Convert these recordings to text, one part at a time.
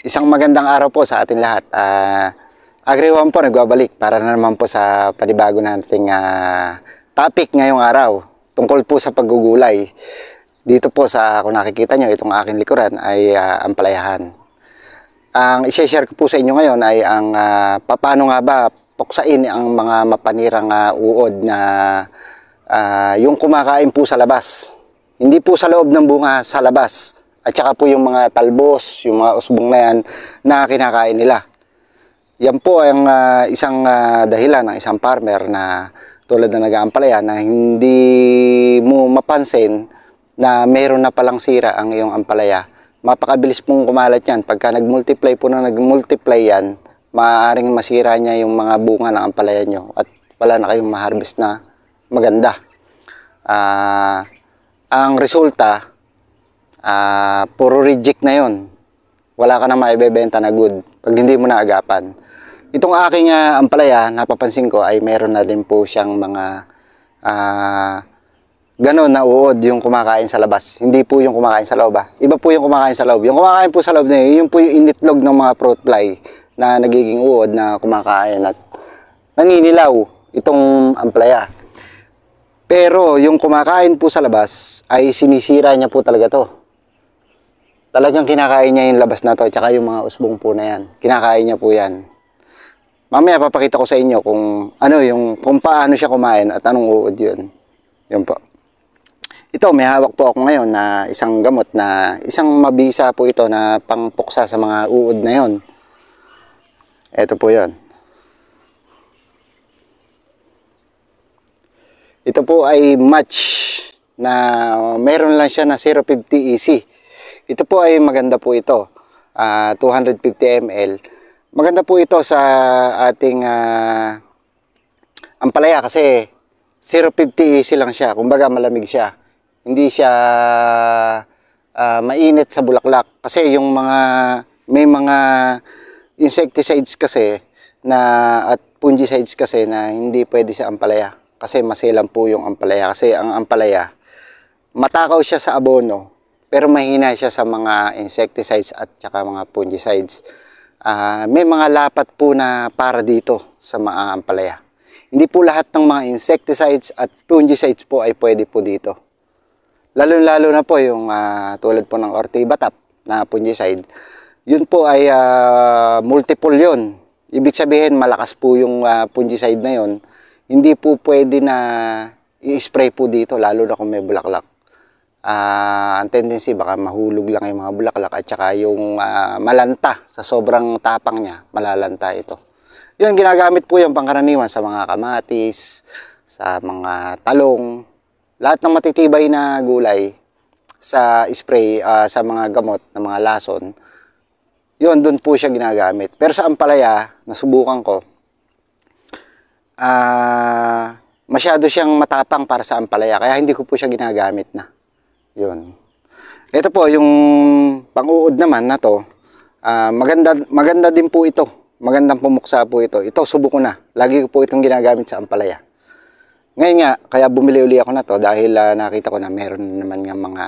Isang magandang araw po sa ating lahat. Uh, ah, Agri One po nagbabalik para na naman po sa panibago nating uh, topic ngayong araw tungkol po sa paggugulay. Dito po sa kung nakikita nyo itong aking likuran ay uh, ang palayahan. Ang i-share ko po sa inyo ngayon ay ang uh, paano nga ba puksain ang mga mapanirang uh, uod na uh, yung kumakain po sa labas. Hindi po sa loob ng bunga, sa labas. At saka po yung mga talbos, yung mga usbong na yan na kinakain nila. Yan po ang uh, isang uh, dahilan ng isang farmer na tulad na nag-aampalaya na hindi mo mapansin na mayroon na palang sira ang iyong ampalaya. Mapakabilis pong kumalat yan. Pagka nag-multiply po na nag-multiply yan, maaaring masira niya yung mga bunga ng ampalaya nyo at wala na kayong ma-harvest na maganda. Uh, ang resulta, uh, puro reject na yon wala ka na maibebenta na good pag hindi mo naagapan itong aking uh, ampalaya napapansin ko ay meron na din po siyang mga uh, ah, ganon na uod yung kumakain sa labas hindi po yung kumakain sa loob ah. iba po yung kumakain sa loob yung kumakain po sa loob na yun, yun po yung initlog ng mga fruit fly na nagiging uod na kumakain at naninilaw itong ampalaya pero yung kumakain po sa labas ay sinisira niya po talaga to Talagang kinakain niya yung labas na to, tsaka yung mga usbong po na yan. Kinakain niya po yan. Mamaya papakita ko sa inyo kung ano yung, kung paano siya kumain at anong uod yun. Yun po. Ito, may hawak po ako ngayon na isang gamot na isang mabisa po ito na pangpuksa sa mga uod na yon. Ito po yon. Ito po ay match na meron lang siya na 050 EC. Ito po ay maganda po ito. Uh, 250 ml. Maganda po ito sa ating uh, ampalaya kasi 0.50 easy lang siya. Kumbaga malamig siya. Hindi siya uh, mainit sa bulaklak. Kasi yung mga may mga insecticides kasi na at fungicides kasi na hindi pwede sa ampalaya kasi maselan po yung ampalaya kasi ang ampalaya matakaw siya sa abono pero mahina siya sa mga insecticides at saka mga fungicides. Uh, may mga lapat po na para dito sa mga ampalaya. Hindi po lahat ng mga insecticides at fungicides po ay pwede po dito. Lalo-lalo na po yung uh, tulad po ng ortibatap na fungicide. Yun po ay uh, multiple yun. Ibig sabihin malakas po yung uh, fungicide na yon. Hindi po pwede na i-spray po dito lalo na kung may bulaklak uh, ang tendency baka mahulog lang yung mga bulaklak at saka yung uh, malanta sa sobrang tapang niya, malalanta ito. Yun, ginagamit po yung pangkaraniwan sa mga kamatis, sa mga talong, lahat ng matitibay na gulay sa spray, uh, sa mga gamot ng mga lason, yun, doon po siya ginagamit. Pero sa ampalaya, nasubukan ko, ah, uh, masyado siyang matapang para sa ampalaya, kaya hindi ko po siya ginagamit na. Yun. Ito po yung pang-uod naman na to. Uh, maganda maganda din po ito. Magandang pumuksa po ito. Ito subo ko na. Lagi ko po itong ginagamit sa ampalaya. Ngayon nga, kaya bumili uli ako na to dahil uh, nakita ko na meron naman nga mga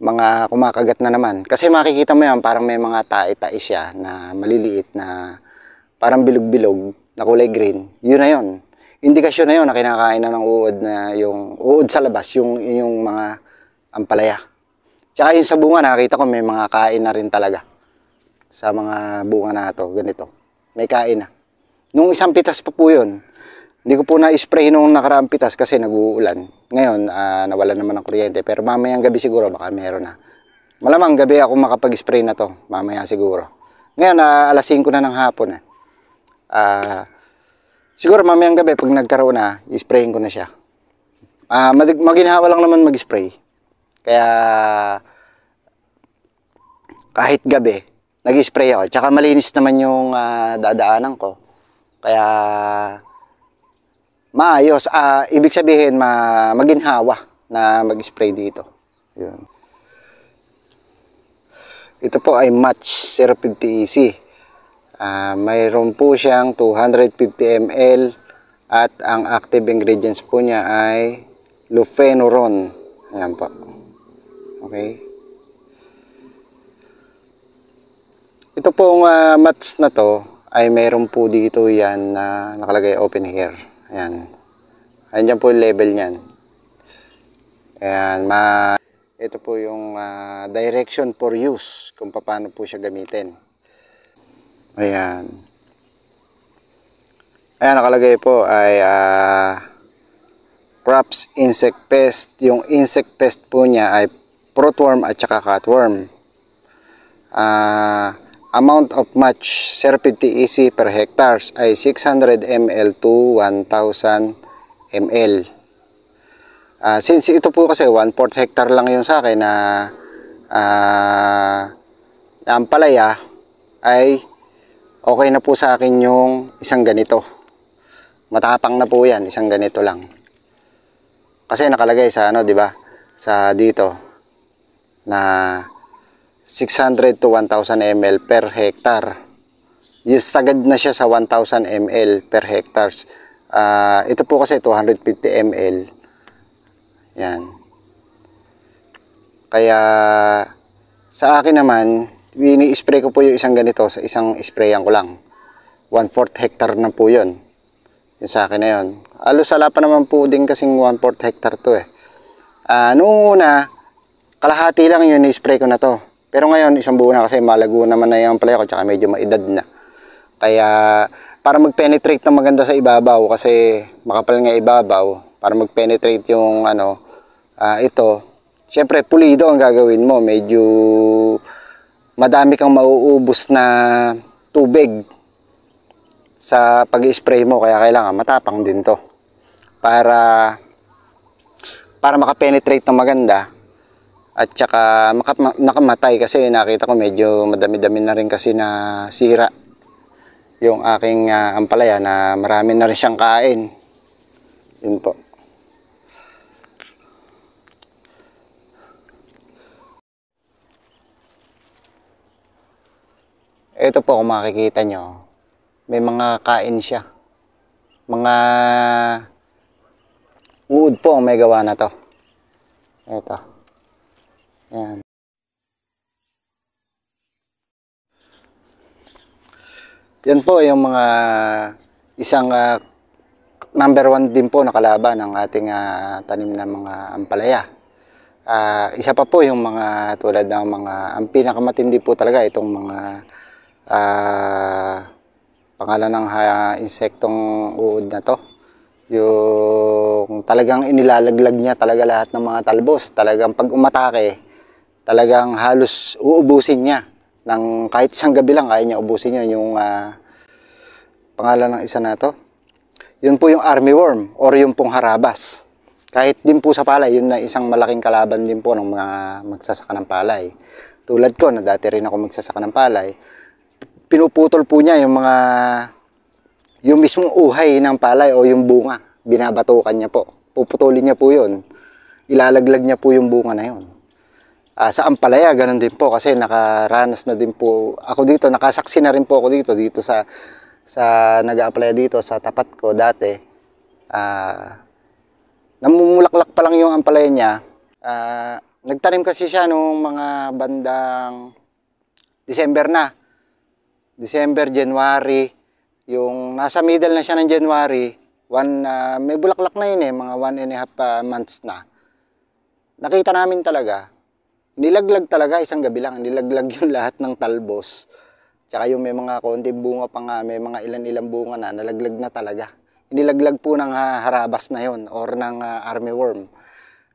mga kumakagat na naman. Kasi makikita mo yan, parang may mga tae-tae siya na maliliit na parang bilog-bilog na kulay green. Yun na yun. Indikasyon na yun na kinakain na ng uod na yung uod sa labas, yung, yung mga ang palaya. Tsaka yung sa bunga, nakita ko may mga kain na rin talaga. Sa mga bunga na to, ganito. May kain na. Nung isang pitas pa po yun, hindi ko po na-spray nung nakaraang pitas kasi nag-uulan. Ngayon, uh, nawala naman ng kuryente. Pero mamayang gabi siguro, baka meron na. Malamang gabi ako makapag-spray na to. Mamaya siguro. Ngayon, uh, alas 5 na ng hapon. Eh. Uh, siguro mamayang gabi, pag nagkaroon na, isprayin ko na siya. Uh, maginhawa lang naman mag-spray. Kaya kahit gabi, nag-spray ako. Tsaka malinis naman yung uh, dadaanan ko. Kaya maayos. Uh, ibig sabihin, ma maginhawa na mag-spray dito. Yun. Ito po ay Match 050 EC. Uh, mayroon po siyang 250 ml at ang active ingredients po niya ay lufenuron. Ayan po. Okay? Ito pong uh, mats na to ay meron po dito yan na nakalagay open here. Ayan. Ayan dyan po yung level niyan. Ayan. Ma ito po yung uh, direction for use kung paano po siya gamitin. Ayan. Ayan, nakalagay po ay uh, ah, props insect pest. Yung insect pest po niya ay fruitworm at saka cutworm. Uh, ah, amount of match Serpid EC per hectares ay 600 ml to 1,000 ml. Uh, since ito po kasi 1 4 hectare lang yung sa akin na uh, ang palaya ay okay na po sa akin yung isang ganito. Matapang na po yan, isang ganito lang. Kasi nakalagay sa ano, 'di ba? Sa dito na 600 to 1,000 ml per hectare. Yes, sagad na siya sa 1,000 ml per hectares. Uh, ah, ito po kasi 250 ml. Yan. Kaya sa akin naman, ini-spray ko po yung isang ganito sa isang sprayan ko lang. 1/4 hectare na po 'yon. Yung sa akin na 'yon. Alo sala pa naman po din kasing 1/4 hectare to eh. Uh, ah, noong una, kalahati lang yun i-spray ko na to pero ngayon isang buo na kasi malago naman na yung palay ko tsaka medyo maedad na kaya para mag-penetrate ng maganda sa ibabaw kasi makapal nga ibabaw para mag-penetrate yung ano uh, ito syempre pulido ang gagawin mo medyo madami kang mauubos na tubig sa pag-spray mo kaya kailangan matapang din to para para makapenetrate ng maganda at saka nakamatay kasi nakita ko medyo madami-dami na rin kasi na sira yung aking uh, ampalaya na marami na rin siyang kain yun po ito po kung makikita nyo may mga kain siya mga uod po ang may gawa na to ito Ayan. Yan po yung mga isang uh, number one din po na kalaban ng ating uh, tanim na mga ampalaya. Uh, isa pa po yung mga tulad ng mga, ang pinakamatindi po talaga itong mga uh, pangalan ng uh, insektong uod na to. Yung talagang inilalaglag niya talaga lahat ng mga talbos. Talagang pag umatake, talagang halos uubusin niya ng kahit isang gabi lang kaya niya ubusin niya yung uh, pangalan ng isa na to yun po yung army worm or yung pong harabas kahit din po sa palay yun na isang malaking kalaban din po ng mga magsasaka ng palay tulad ko na dati rin ako magsasaka ng palay pinuputol po niya yung mga yung mismong uhay ng palay o yung bunga binabatukan niya po puputulin niya po yun ilalaglag niya po yung bunga na yun uh, sa Ampalaya, ganun din po kasi nakaranas na din po ako dito, nakasaksi na rin po ako dito dito sa sa nag-a-apply dito sa tapat ko dati. Uh, namumulaklak pa lang yung ampalaya niya. Uh, nagtanim kasi siya nung mga bandang December na. December, January. Yung nasa middle na siya ng January, one, uh, may bulaklak na yun eh, mga one and a half uh, months na. Nakita namin talaga, nilaglag talaga isang gabi lang nilaglag yung lahat ng talbos tsaka yung may mga konting bunga pa nga may mga ilan ilang bunga na nalaglag na talaga nilaglag po ng ah, harabas na yon or ng uh, army worm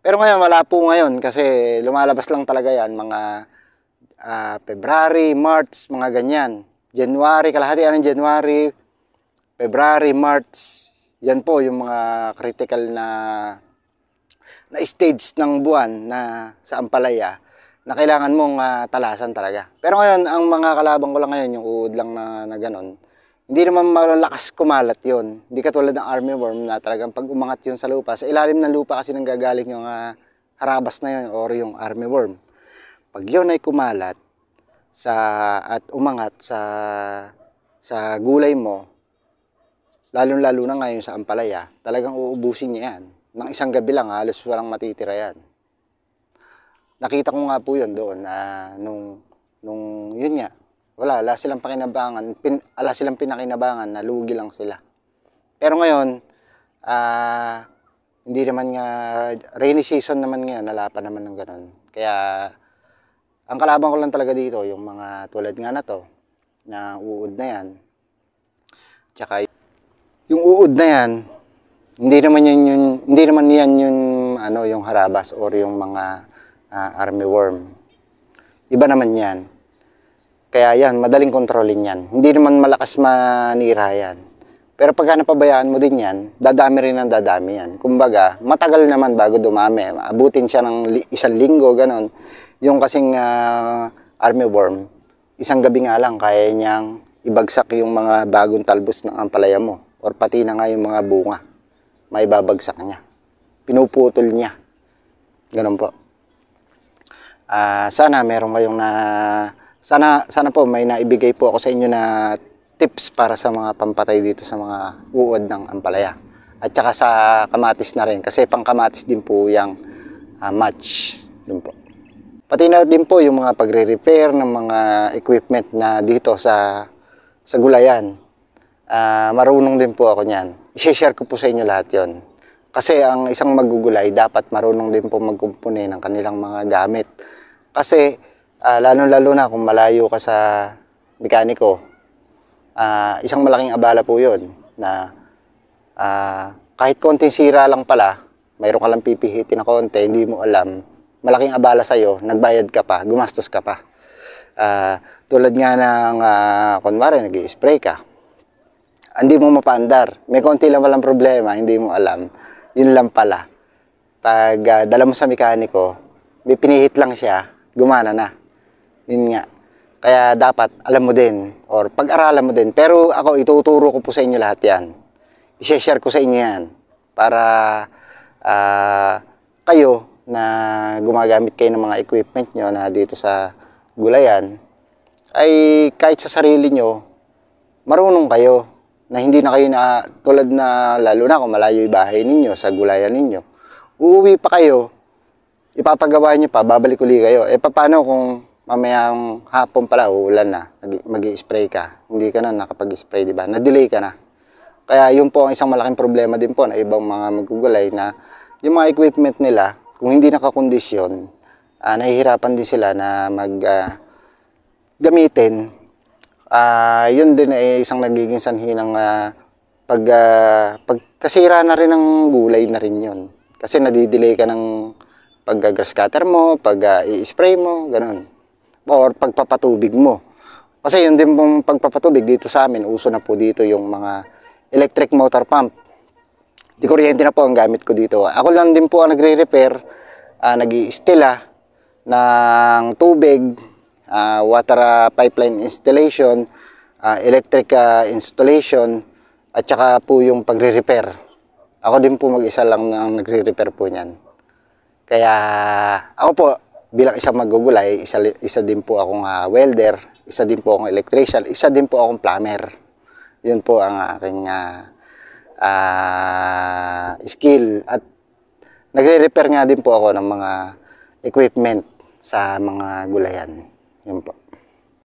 pero ngayon wala po ngayon kasi lumalabas lang talaga yan mga uh, February, March, mga ganyan January, kalahati ng January February, March yan po yung mga critical na na stage ng buwan na sa Ampalaya na kailangan mong uh, talasan talaga. Pero ngayon, ang mga kalabang ko lang ngayon, yung uod lang na, na ganon, hindi naman malalakas kumalat yon. Hindi katulad ng army worm na talagang pag umangat yun sa lupa, sa ilalim ng lupa kasi nang gagaling yung uh, harabas na yon or yung army worm. Pag yon ay kumalat sa, at umangat sa, sa gulay mo, lalong-lalo na ngayon sa ampalaya, talagang uubusin niya yan. Nang isang gabi lang, halos walang matitira yan nakita ko nga po yun doon na nung, nung yun nga, wala, wala silang pakinabangan, pin, wala silang pinakinabangan, nalugi lang sila. Pero ngayon, uh, hindi naman nga, rainy season naman ngayon, nalapan naman ng ganun. Kaya, ang kalaban ko lang talaga dito, yung mga tulad nga na to, na uod na yan, tsaka yung uod na yan, hindi naman yan yun, hindi naman yan yung ano yung harabas or yung mga uh, army worm. Iba naman yan. Kaya yan, madaling kontrolin yan. Hindi naman malakas manira yan. Pero pagka napabayaan mo din yan, dadami rin ang dadami yan. Kumbaga, matagal naman bago dumami. Abutin siya ng li isang linggo, ganon. Yung kasing uh, army worm, isang gabi nga lang kaya niyang ibagsak yung mga bagong talbos ng ampalaya mo or pati na nga yung mga bunga. May babagsak niya. Pinuputol niya. Ganun po uh, sana meron kayong na sana sana po may naibigay po ako sa inyo na tips para sa mga pampatay dito sa mga uod ng ampalaya. At saka sa kamatis na rin kasi pangkamatis din po yung uh, ah, match dun po. Pati na din po yung mga pagre-repair ng mga equipment na dito sa sa gulayan. Uh, marunong din po ako niyan. I-share ko po sa inyo lahat yon. Kasi ang isang magugulay dapat marunong din po magkumpuni ng kanilang mga gamit. Kasi, uh, ah, lalo-lalo na kung malayo ka sa mekaniko, uh, isang malaking abala po yun na uh, kahit konting sira lang pala, mayroon ka lang pipihitin na konti, hindi mo alam, malaking abala sa'yo, nagbayad ka pa, gumastos ka pa. Uh, tulad nga ng, uh, kunwari, nag-spray ka, hindi mo mapandar may konti lang walang problema, hindi mo alam, yun lang pala. Pag uh, dala mo sa mekaniko, may pinihit lang siya, gumana na. Yun nga. Kaya dapat alam mo din or pag-aralan mo din. Pero ako ituturo ko po sa inyo lahat 'yan. I-share ko sa inyo 'yan para uh, kayo na gumagamit kayo ng mga equipment nyo na dito sa gulayan ay kahit sa sarili nyo marunong kayo na hindi na kayo na tulad na lalo na kung malayo yung bahay ninyo sa gulayan ninyo uuwi pa kayo ipapagawa nyo pa, babalik uli kayo. E paano kung mamayang hapon pala, uulan na, mag-spray ka, hindi ka na nakapag-spray, di ba? Na-delay ka na. Kaya yun po ang isang malaking problema din po na ibang mga magugulay na yung mga equipment nila, kung hindi nakakondisyon, uh, nahihirapan din sila na mag uh, gamitin. Uh, yun din ay isang nagiging sanhi ng uh, pag, uh, pagkasira na rin ng gulay na rin yun. Kasi nadidelay ka ng pag-grass cutter mo, pag-i-spray mo, ganun. Or pagpapatubig mo. Kasi yun din pong pagpapatubig dito sa amin, uso na po dito yung mga electric motor pump. Di kuryente na po ang gamit ko dito. Ako lang din po ang nagre-repair, uh, nag i ng tubig, uh, water uh, pipeline installation, uh, electric uh, installation, at saka po yung pagre-repair. Ako din po mag-isa lang ang nagre-repair po niyan. Kaya ako po, bilang isang magugulay, isa, isa din po akong uh, welder, isa din po akong electrician, isa din po akong plumber. Yun po ang aking uh, uh, skill. At nagre-repair nga din po ako ng mga equipment sa mga gulayan. Yun po.